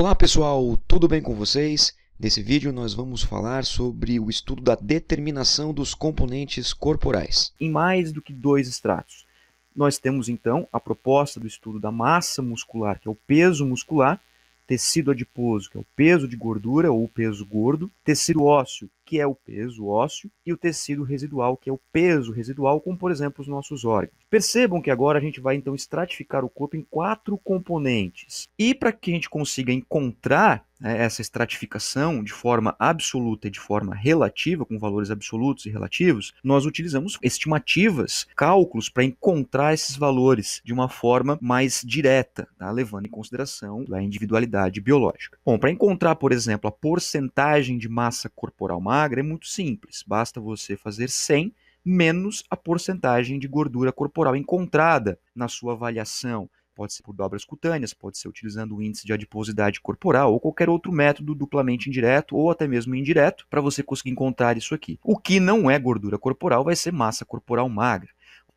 Olá pessoal, tudo bem com vocês? Nesse vídeo nós vamos falar sobre o estudo da determinação dos componentes corporais. Em mais do que dois extratos, Nós temos então a proposta do estudo da massa muscular, que é o peso muscular, tecido adiposo, que é o peso de gordura ou peso gordo, tecido ósseo, que é o peso ósseo, e o tecido residual, que é o peso residual, como por exemplo os nossos órgãos. Percebam que agora a gente vai então estratificar o corpo em quatro componentes. E para que a gente consiga encontrar né, essa estratificação de forma absoluta e de forma relativa, com valores absolutos e relativos, nós utilizamos estimativas, cálculos para encontrar esses valores de uma forma mais direta, tá, levando em consideração a individualidade biológica. Bom, para encontrar, por exemplo, a porcentagem de massa corporal magra é muito simples, basta você fazer 100 menos a porcentagem de gordura corporal encontrada na sua avaliação pode ser por dobras cutâneas, pode ser utilizando o índice de adiposidade corporal ou qualquer outro método duplamente indireto ou até mesmo indireto para você conseguir encontrar isso aqui. O que não é gordura corporal vai ser massa corporal magra.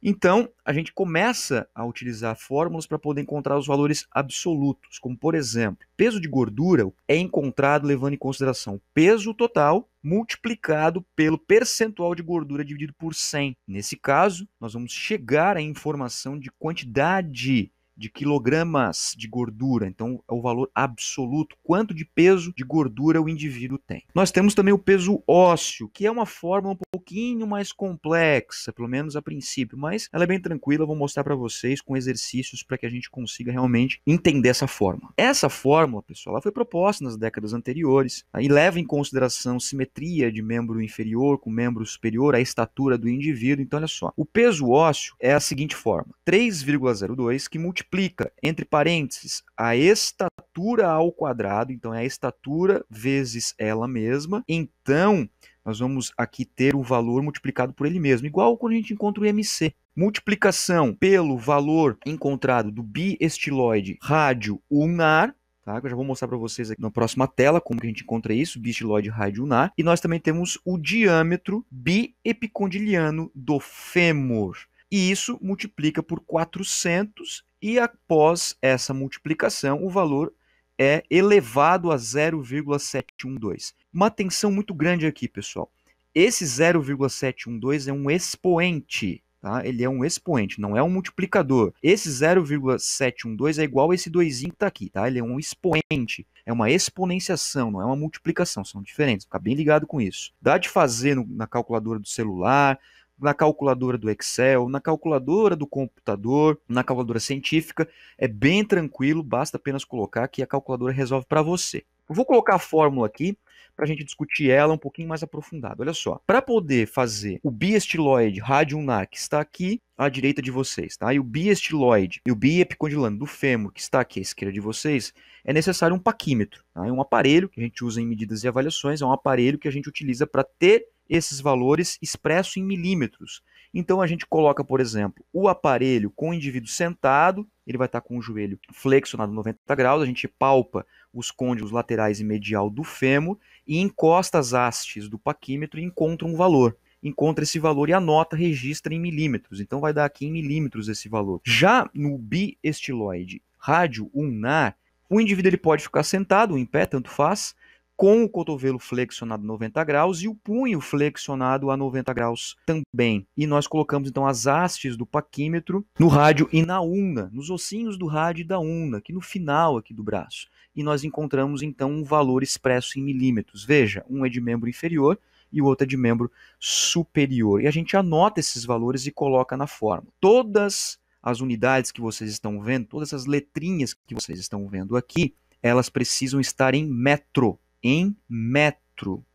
Então, a gente começa a utilizar fórmulas para poder encontrar os valores absolutos, como por exemplo, peso de gordura é encontrado levando em consideração o peso total multiplicado pelo percentual de gordura dividido por 100. Nesse caso, nós vamos chegar à informação de quantidade de quilogramas de gordura, então é o valor absoluto, quanto de peso de gordura o indivíduo tem. Nós temos também o peso ósseo, que é uma forma um pouquinho mais complexa, pelo menos a princípio, mas ela é bem tranquila, vou mostrar para vocês com exercícios para que a gente consiga realmente entender essa forma. Essa fórmula, pessoal, ela foi proposta nas décadas anteriores e leva em consideração simetria de membro inferior com membro superior, a estatura do indivíduo. Então, olha só, o peso ósseo é a seguinte forma: 3,02 que multiplica multiplica, entre parênteses, a estatura ao quadrado, então é a estatura vezes ela mesma. Então, nós vamos aqui ter o valor multiplicado por ele mesmo, igual quando a gente encontra o MC. Multiplicação pelo valor encontrado do biestiloide rádio unar, tá? Eu já vou mostrar para vocês aqui na próxima tela como que a gente encontra isso, biestiloide rádio unar, E nós também temos o diâmetro biepicondiliano do fêmur. E isso multiplica por 400 e após essa multiplicação, o valor é elevado a 0,712. Uma atenção muito grande aqui, pessoal. Esse 0,712 é um expoente, tá? Ele é um expoente, não é um multiplicador. Esse 0,712 é igual a esse 2 que está aqui, tá? Ele é um expoente, é uma exponenciação, não é uma multiplicação, são diferentes. Fica bem ligado com isso. Dá de fazer no, na calculadora do celular, na calculadora do Excel, na calculadora do computador, na calculadora científica. É bem tranquilo, basta apenas colocar que a calculadora resolve para você. Eu vou colocar a fórmula aqui para a gente discutir ela um pouquinho mais aprofundado. Olha só, para poder fazer o biestiloide radiunar, que está aqui à direita de vocês, tá? E o biestiloide e o biepicondilano do fêmur, que está aqui à esquerda de vocês, é necessário um paquímetro. Tá? É um aparelho que a gente usa em medidas e avaliações, é um aparelho que a gente utiliza para ter esses valores expressos em milímetros. Então a gente coloca, por exemplo, o aparelho com o indivíduo sentado, ele vai estar com o joelho flexionado 90 graus, a gente palpa os côndilos laterais e medial do fêmur e encosta as hastes do paquímetro e encontra um valor. Encontra esse valor e anota, registra em milímetros. Então vai dar aqui em milímetros esse valor. Já no biestiloide rádio ulnar, o indivíduo ele pode ficar sentado, ou em pé, tanto faz, com o cotovelo flexionado 90 graus e o punho flexionado a 90 graus também. E nós colocamos então as hastes do paquímetro no rádio e na una, nos ossinhos do rádio e da una, aqui no final aqui do braço. E nós encontramos então um valor expresso em milímetros. Veja, um é de membro inferior e o outro é de membro superior. E a gente anota esses valores e coloca na fórmula. Todas as unidades que vocês estão vendo, todas essas letrinhas que vocês estão vendo aqui, elas precisam estar em metro, em metro.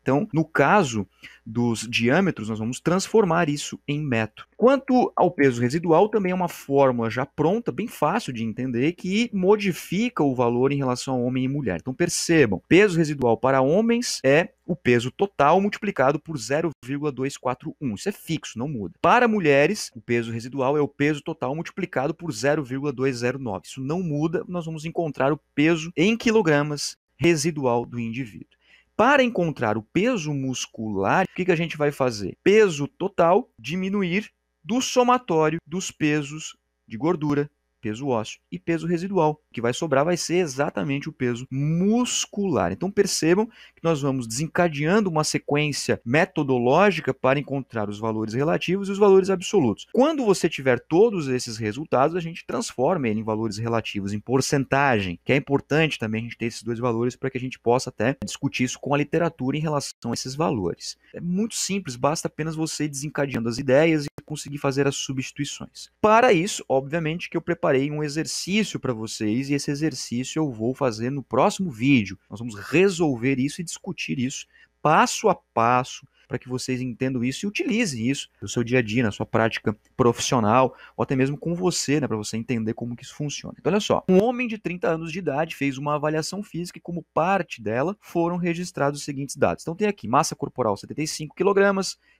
Então, no caso dos diâmetros, nós vamos transformar isso em metro. Quanto ao peso residual, também é uma fórmula já pronta, bem fácil de entender, que modifica o valor em relação a homem e mulher. Então percebam, peso residual para homens é o peso total multiplicado por 0,241. Isso é fixo, não muda. Para mulheres, o peso residual é o peso total multiplicado por 0,209. Isso não muda, nós vamos encontrar o peso em quilogramas residual do indivíduo. Para encontrar o peso muscular, o que, que a gente vai fazer? Peso total diminuir do somatório dos pesos de gordura, peso ósseo e peso residual. O que vai sobrar vai ser exatamente o peso muscular. Então percebam que nós vamos desencadeando uma sequência metodológica para encontrar os valores relativos e os valores absolutos. Quando você tiver todos esses resultados, a gente transforma ele em valores relativos, em porcentagem, que é importante também a gente ter esses dois valores para que a gente possa até discutir isso com a literatura em relação a esses valores. É muito simples, basta apenas você desencadeando as ideias e conseguir fazer as substituições. Para isso, obviamente que eu preparo preparei um exercício para vocês e esse exercício eu vou fazer no próximo vídeo. Nós vamos resolver isso e discutir isso passo a passo para que vocês entendam isso e utilizem isso no seu dia a dia, na sua prática profissional, ou até mesmo com você, né, para você entender como que isso funciona. Então, olha só, um homem de 30 anos de idade fez uma avaliação física e como parte dela foram registrados os seguintes dados. Então tem aqui massa corporal 75 kg,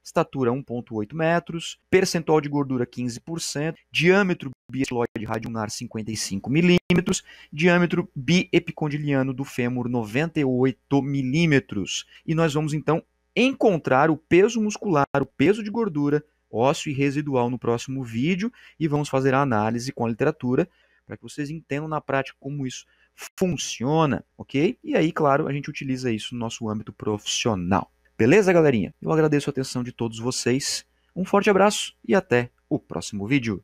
estatura 1.8 metros, percentual de gordura 15%, diâmetro biesloide radionar 55 milímetros, diâmetro biepicondiliano do fêmur 98 milímetros. E nós vamos então encontrar o peso muscular, o peso de gordura, ósseo e residual no próximo vídeo e vamos fazer a análise com a literatura para que vocês entendam na prática como isso funciona, ok? E aí, claro, a gente utiliza isso no nosso âmbito profissional. Beleza, galerinha? Eu agradeço a atenção de todos vocês. Um forte abraço e até o próximo vídeo.